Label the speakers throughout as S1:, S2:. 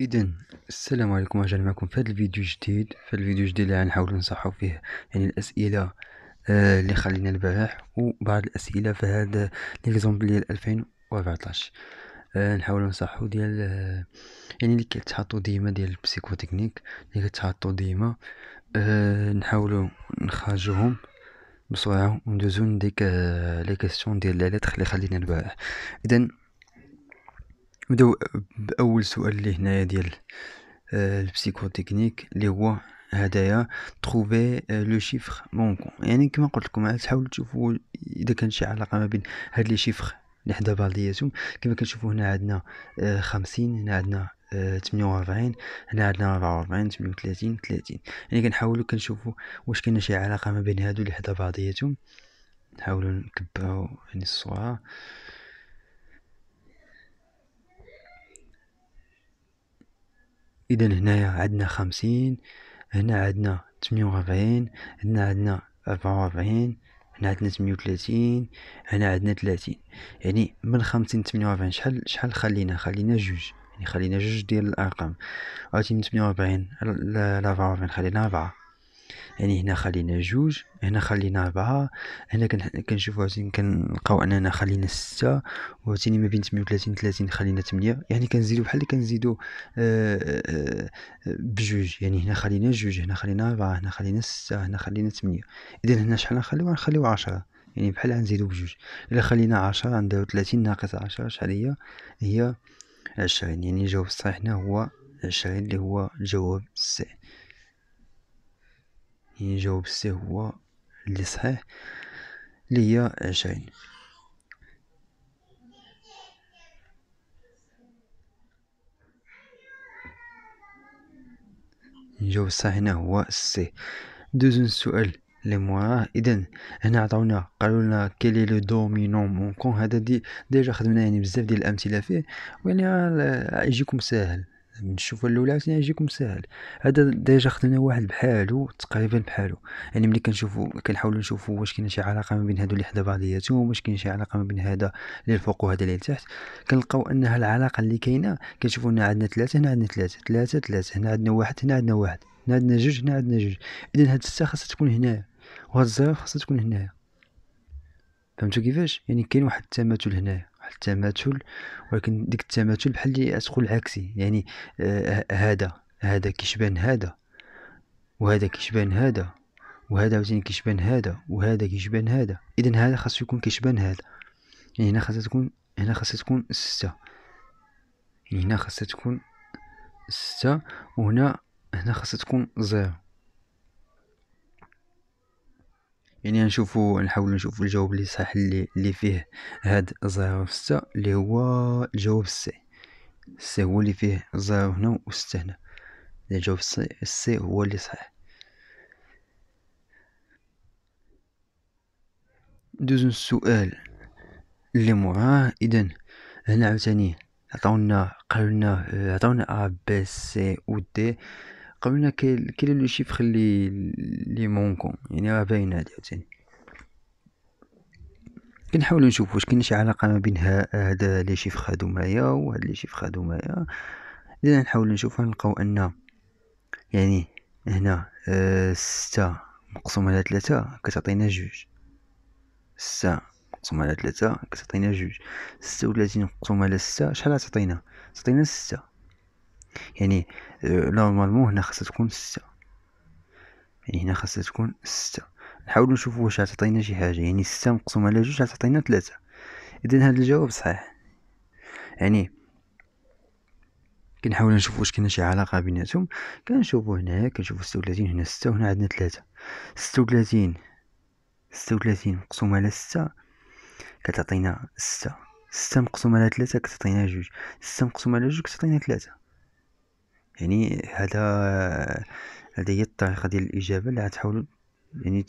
S1: إذن السلام عليكم رجعنا معكم في هذا الفيديو جديد في هذا الفيديو جديد اللي نحاول نصحوا فيه يعني الاسئله آه اللي خلينا البارح وبعض الاسئله في هذا ليكزومبل ديال 2014 آه نحاول نصحوا ديال آه يعني اللي كيتحطوا ديما ديال البسيكو تكنيك اللي كيتحطوا ديما آه نحاولوا نخرجوهم بسرعه وندوزو نديك آه، لي ديال لا اللي خلينا البارح إذن نبداو باول سؤال اللي هنايا ديال آه، البسيكو تكنيك اللي هو هدايا تروفي آه، لو شيفر مونكون يعني كما قلت لكم عاد تحاولوا تشوفوا اذا كان شي علاقه ما بين هاد لي شيفر اللي حدا بعضياتهم كما كنشوفوا هنا عندنا آه، خمسين هنا عندنا 48 هنا عندنا 44 38 30 يعني كنحاولوا كنشوفوا واش كاين شي علاقه ما بين هادو اللي حدا بعضياتهم نحاولوا نكبروا يعني الصوره اذا هنايا عندنا خمسين هنا عندنا تمنية وربعين هنا عندنا ربعة وربعين هنا عندنا تمنية وتلاتين هنا عندنا تلاتين يعني من خمسين تمنية وربعين شحال شحال خلينا خلينا جوج يعني خلينا جوج ديال الارقام عاوتاني من تمنية وربعين لربعة وربعين خلينا ربعة يعني هنا خلينا جوج هنا خلينا ربعة هنا كنشوفو عاوتاني كنلقاو اننا خلينا ستة وعاوتاني ما بين تمنية وتلاتين تلاتين خلينا تمنية يعني كنزيدو بحال اللي كنزيدو آه، آه، آه، بجوج يعني هنا خلينا جوج هنا خلينا ربعة هنا خلينا ستة هنا خلينا تمنية اذا هنا شحال نخليو نخليو عشرة يعني بحال غنزيدو بجوج الا خلينا عشرة نديرو تلاتين ناقص عشرة شحال هي هي عشرين يعني الجواب الصحيح هنا هو عشرين اللي هو الجواب الصحيح يجاوب سي هو اللي صحيح اللي هي عشرين الجواب الصحيح هنا هو سي دوزو السؤال لي موراه اذا هنا عطاونا قالوا لنا كيلي لو دومينون مونكون هذا دي ديجا خدمنا يعني بزاف ديال الامثله فيه ويعني يجيكم ساهل من الشوفه الاولى عاوتاني يجيكم ساهل هذا ديجا خدنا واحد بحالو تقريبا بحالو يعني ملي كنشوفو كنحاولو نشوفو واش كاين شي علاقه ما بين هادو اللي حدا بعضياتهم واش كاين شي علاقه ما بين هذا اللي الفوق وهذا اللي لتحت كنلقاو انها العلاقه اللي كاينه كنشوفو هنا عندنا ثلاثه هنا عندنا ثلاثه ثلاثه ثلاثه هنا عندنا واحد هنا عندنا واحد هنا عندنا جوج هنا عندنا جوج اذا هاد السته خاصها تكون هنايا وهاد الزيرو خاصها تكون هنايا فهمتو كيفاش يعني كاين واحد التماثل هنايا واحد التماثل ولكن ديك التماثل بحال اللي تقول عكسي يعني آه، هذا هذا كيشبان هذا وهذا كيشبان هذا وهذا عاوتاني كيشبان هذا وهذا كيشبان هذا اذا هذا خاصو يكون كيشبان هذا يعني هنا خاصها تكون هنا خاصها تكون ستة يعني هنا خاصها تكون ستة وهنا هنا خاصها تكون زيرو يعني غنشوفو نحاولو نشوفو الجواب اللي صحيح اللي, اللي فيه هاد زيرو في ستة اللي هو الجواب سي سي هو اللي فيه زيرو هنا و ستة هنا الجواب سي سي هو اللي صحيح ندوزو السؤال اللي موراه إذن هنا عاوتاني عطاونا قالولنا عطاونا ا بي سي و دي قبلنا كاين لو شيفر لي لي مونكون يعني راه باين هادي عاوتاني كنحاولو نشوف واش كاين شي علاقه ما بين هاد لي شيفر هادو معايا وهاد لي شيفر هادو معايا اذا نحاول نشوف نلقاو ان يعني هنا أه ستة مقسوم على ثلاثة كتعطينا جوج ستة مقسوم على ثلاثة كتعطينا جوج ستة وثلاثين مقسوم على ستة شحال تعطينا تعطينا ستة يعني نورمالمون آه، هنا خاصها تكون ستة يعني هنا خاصها تكون ستة نحاولو نشوفو واش غتعطينا شي حاجة يعني ستة مقسومة على جوج غتعطينا تلاتة إذا هذا الجواب صحيح يعني كنحاول نشوف واش كاين شي علاقة بيناتهم كنشوفو هنا كنشوفو ستة وثلاثين هنا ستة وهنا عندنا تلاتة ستة وثلاثين ستة وثلاثين مقسومة على ستة كتعطينا ستة ستة مقسومة على تلاتة كتعطينا جوج ستة مقسومة على جوج كتعطينا تلاتة يعني هذا هذا هي الطريقه ديال الاجابه اللي غتحاولوا يعني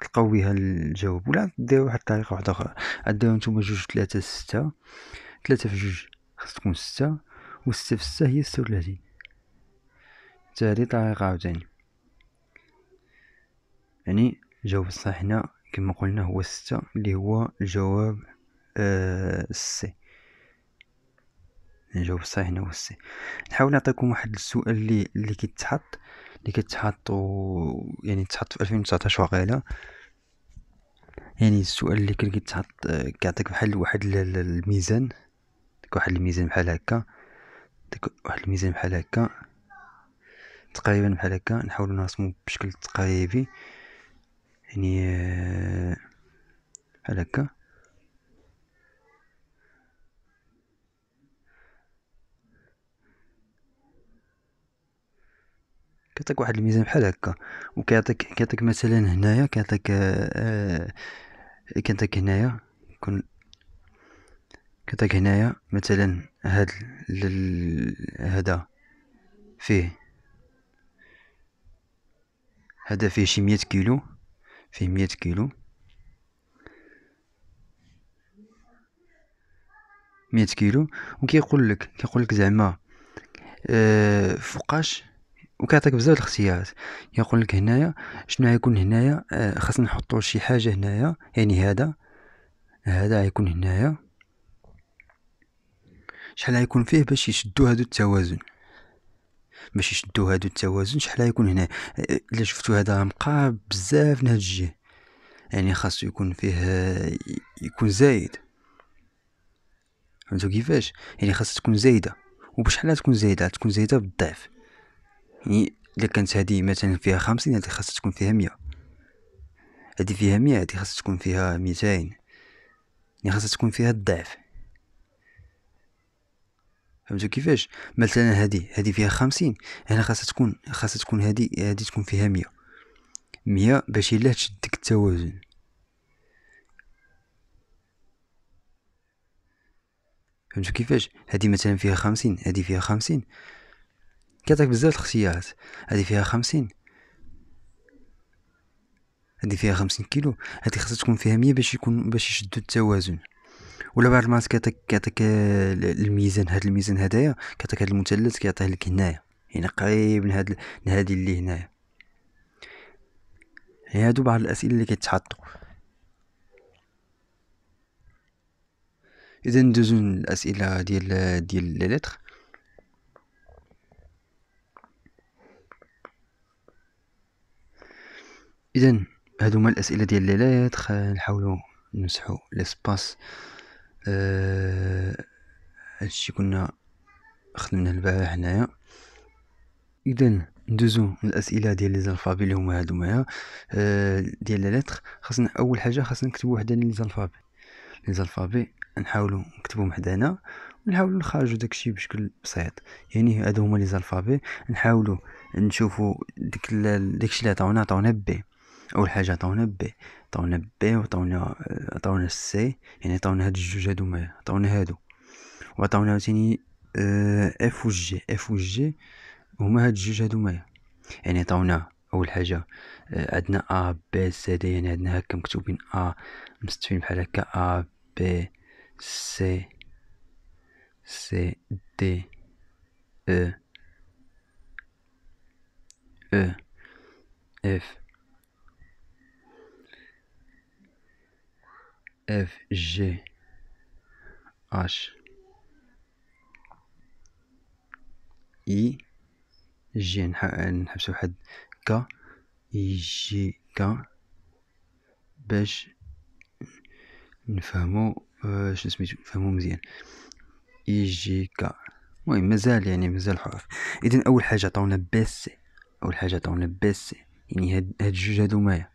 S1: تلقاو بها الجواب ولا ديروا واحد الطريقه واحده اخرى ديروا نتوما جوج ثلاثة ستة ثلاثة في جوج خاص تكون ستة وستة في ستة هي ستة وثلاثين حتى هادي طريقة عاوتاني يعني الجواب الصحيح هنا كما قلنا هو ستة اللي هو الجواب آه السي نجاوب الصحيح هنا هو السي نحاول نعطيكم واحد السؤال اللي اللي كيتحط اللي كيتحط يعني تحط في 2019 واقيلا يعني السؤال اللي كان كيتحط كيعطيك بحال واحد الميزان داك واحد الميزان بحال هكا داك واحد الميزان بحال هكا تقريبا بحال هكا نحاول نرسمو بشكل تقريبي يعني آه، بحال هكا كيعطيك واحد الميزان بحال هكا وكيعطيك كيعطيك مثلا هنايا كيعطيك آه، آه، كيعطيك هنايا كون كيعطيك هنايا مثلا هاد هذا فيه هذا فيه شي مية كيلو فيه مية كيلو مية كيلو وكيقول لك كيقول لك زعما أه فوقاش وكيعطيك بزاف الاختيارات يقول لك هنايا شنو غيكون هنايا آه، خاصنا نحطو شي حاجه هنايا يعني هذا هذا غيكون هنايا شحال غيكون فيه باش يشدو هادو التوازن باش يشدو هادو التوازن شحال غيكون هنا آه، الا شفتو هذا مقارب بزاف لهاد الجهه يعني خاصو يكون فيه آه، يكون زايد فهمتو كيفاش يعني خاصها تكون زايده وبشحال تكون زايده تكون زايده بالضعف يعني الا كانت هذه مثلا فيها خمسين هذه خاصها تكون فيها مية هذه فيها مية هذه خاصها تكون فيها ميتين يعني خاصها تكون فيها الضعف فهمتوا كيفاش مثلا هذه هذه فيها خمسين هنا خاصها تكون خاصها تكون هذه هذه تكون فيها مية مية باش الا تشدك التوازن فهمتوا كيفاش هذه مثلا فيها خمسين هذه فيها خمسين كيعطيك بزاف الاختيارات هذه فيها خمسين هذه فيها خمسين كيلو هذه خاصها تكون فيها مية باش يكون باش يشدو التوازن ولا بعض المرات كيعطيك كيعطيك الميزان هاد الميزان هدايا كيعطيك هاد المثلث كيعطيه لك هنايا هنا يعني قريب من هاد هادي اللي هنايا يعني هادو بعض الاسئله اللي كيتحطوا اذا ندوزو للاسئله ديال ديال لي لتر اذا هادو هما الاسئله ديال لي نحاولوا نمسحوا ليسباس أه... هادشي كنا خدمنا البارح هنايا اذا ندوزو الاسئله ديال لي زالفابي اللي هما هادو معايا أه... ديال لي ليتر خاصنا اول حاجه خاصنا نكتبو وحده لي زالفابي لي زالفابي نحاولو نكتبهم حدانا ونحاولو نخرجو داكشي بشكل بسيط يعني هادو هما لي زالفابي نحاولو نشوفو ديك داكشي اللي عطاونا عطاونا بي اول حاجه عطاونا بي عطاونا بي وعطاونا عطاونا سي يعني عطاونا هاد الجوج هادو ما عطاونا هادو وعطاونا عاوتاني اف آه، و جي اف و جي هما هاد الجوج هادو ما يعني عطاونا اول حاجه آه، عندنا ا بي سي دي يعني عندنا هكا مكتوبين ا مستفين بحال هكا ا بي سي سي دي ا ا اف اف جي اش اي جي نحبس واحد كا اي جي كا باش نفهمو آه، شنو سميتو نفهمو مزيان اي جي كا المهم مازال يعني مازال حروف إذن اول حاجه عطاونا بس اول حاجه عطاونا بس يعني هاد هاد الجوج هادو مايا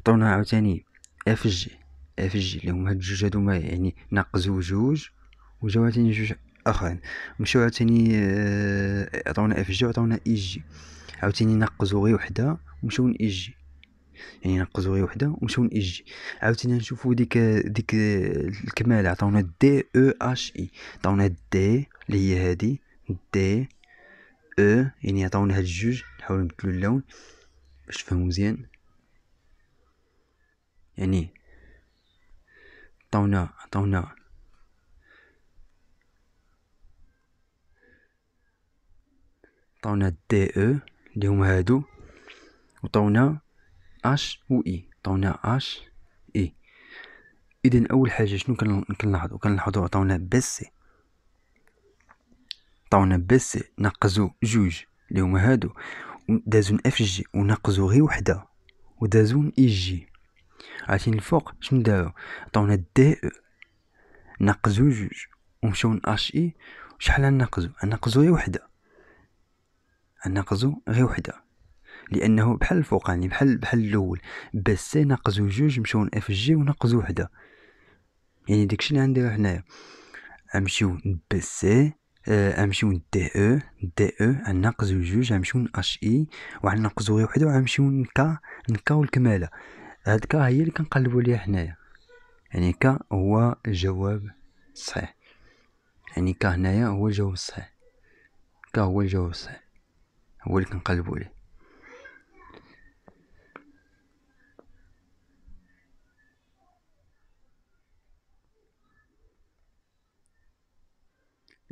S1: عطاونا عاوتاني اف جي اف جي اللي هما هاد الجوج هادوما يعني ناقزو جوج وجاو عاوتاني جوج اخرين مشاو عاوتاني آه، عطاونا اف جي وعطاونا اي جي عاوتاني ناقزو غير وحده ومشاو لاي جي يعني نقزو غير وحده ومشاو لاي جي عاوتاني نشوفو ديك ديك الكماله عطاونا دي او اش اي عطاونا دي اللي هي هادي دي او يعني عطاونا هاد الجوج نحاولو نبدلو اللون باش تفهمو مزيان يعني عطونا عطونا عطونا دي او اللي هما هادو وعطونا اش و اي عطونا اش اي اذا اول حاجه شنو كنلاحظو كنلاحظو عطونا بس عطونا بس نقزو جوج اللي هما هادو دازون اف جي ونقزو غير وحده ودازون اي جي عارفين الفوق شنو داروا عطاونا دي او نقزو جوج ومشاو لاش اي شحال نقزو نقزو غير وحده نقزو غير وحده لانه بحال الفوقاني يعني، بحال بحال الاول بس سي نقزو جوج مشاو لاف جي ونقزو وحده يعني داكشي اللي غنديرو حنايا سي لبسي آه، غنمشيو لدي او دي او ناقزو جوج غنمشيو لاش اي وغنقزو غير وحده وغنمشيو لكا نكا والكماله هاد كا هي اللي كنقلبوا ليها حنايا يعني كا هو الجواب الصحيح يعني كا هنايا هو الجواب الصحيح كا هو الجواب الصحيح هو اللي كنقلبوا ليه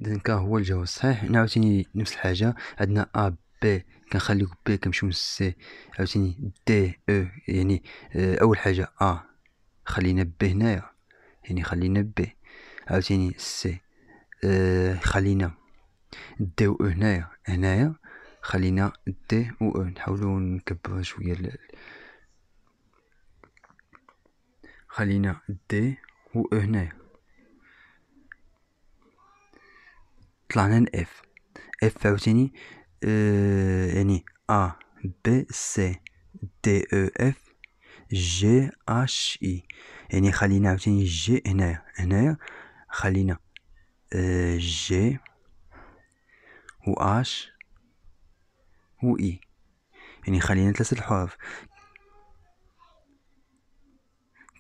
S1: إذن كا هو الجواب الصحيح هنا عاوتاني نفس الحاجه عندنا ا بي كنخلي بي كنمشيو للسي عاوتاني دي او يعني اول حاجه ا خلينا بي هنايا يعني خلينا بي عاوتاني سي اه خلينا دي و او هنايا هنايا خلينا دي و او نحاولو نكبرها شويه خلينا دي و او هنايا طلعنا اف اف عاوتاني يعني A B C D E F G H I يعني خلينا عاوتاني جي هنايا هنايا خلينا جي و اش و اي يعني خلينا ثلاثة الحروف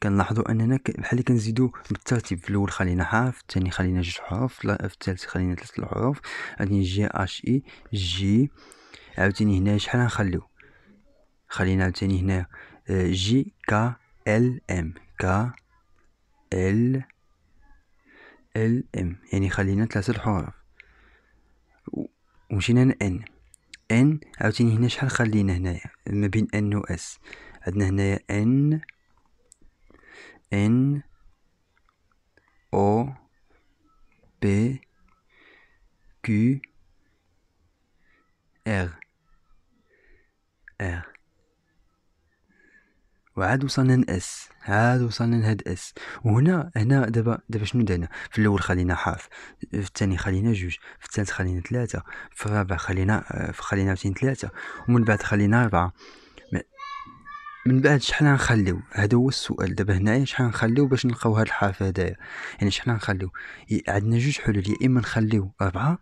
S1: كنلاحظوا اننا بحال كنزيدو بالترتيب في الاول خلينا حرف الثاني خلينا جوج حروف في الثالث خلينا ثلاثه الحروف غادي جي اش اي جي عاوتاني هنا شحال نخليو خلينا عاوتاني هنا جي كا ال ام كا ال ال ام يعني خلينا ثلاثه الحروف ومشينا ان ان عاوتاني هنا شحال خلينا هنايا ما بين ان و اس عندنا هنايا ان N O B Q R R وعاد وصلنا لاس عاد وصلنا لهاد اس وهنا هنا دابا دابا شنو درنا في الاول خلينا حرف في الثاني خلينا جوج في الثالث خلينا ثلاثه في الرابع خلينا آه، خلينا عاوتاني ثلاثه ومن بعد خلينا اربعه من بعد شحال غنخليو هذا هو السؤال دابا هنايا شحال غنخليو باش نلقاو هاد الحرف هدايا يعني شحال غنخليو عندنا جوج حلول يا اما نخليو أربعة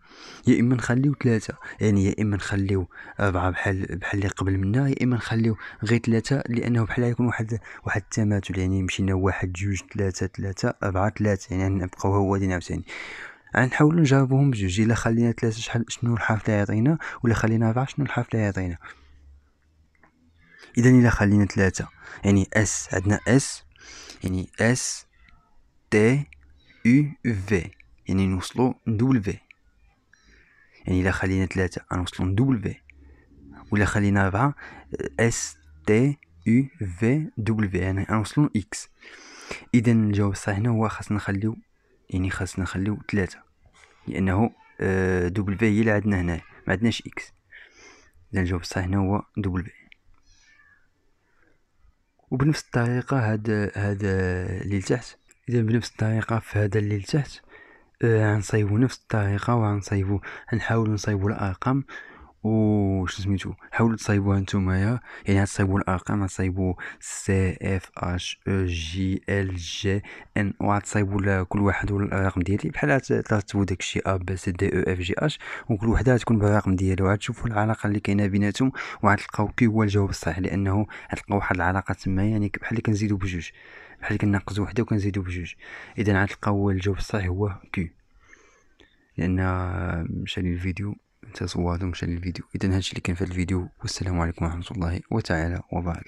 S1: يا اما نخليو ثلاثة يعني يا اما نخليو أربعة بحال بحال اللي قبل منا يا اما نخليو غير ثلاثة لانه بحال يكون واحد واحد التماثل يعني مشينا واحد جوج ثلاثة ثلاثة أربعة ثلاثة يعني نبقاو هو دينا عاوتاني غنحاولو نجاوبهم بجوج الا خلينا ثلاثة شحال شنو الحرف اللي يعطينا ولا خلينا أربعة شنو الحرف اللي يعطينا اذا الا خلينا ثلاثه يعني اس عندنا اس يعني اس تي يو في يعني نوصلو ندول في يعني الا خلينا ثلاثه غنوصلو ندول في ولا خلينا اربعه اس تي يو في في يعني غنوصلو اكس اذا الجواب الصحيح هنا هو خاصنا نخليو يعني خاصنا نخليو ثلاثه لانه في آه، هي اللي عندنا هنا ما عندناش اكس اذا الجواب الصحيح هنا هو في وبنفس الطريقه هذا هذا اللي لتحت اذا بنفس الطريقه في هذا اللي لتحت آه، غنصايبو نفس الطريقه وغنصيبو غنحاولو نصايبو الارقام شو سميتو حاولوا تصايبوها نتومايا يعني تصايبوا الارقام تصايبوا سي اف اش او e جي ال جي ان وتصايبوا كل واحد الرقم ديالي بحال ترتبوا داكشي ا ب سي دي او اف جي اش وكل وحده غتكون بالرقم ديالها وغتشوفوا العلاقه اللي كاينه بيناتهم وغتلقاو كي هو الجواب الصحيح لانه غتلقاو واحد العلاقه تما يعني بحال اللي كنزيدو بجوج بحال اللي كنقزو وحده وكنزيدو بجوج اذا غتلقاو الجواب الصحيح هو كي لان مشى الفيديو تنساو تصوروها وتمشوا للفيديو اذا هادشي اللي كان في الفيديو والسلام عليكم ورحمه الله وتعالى وبركاته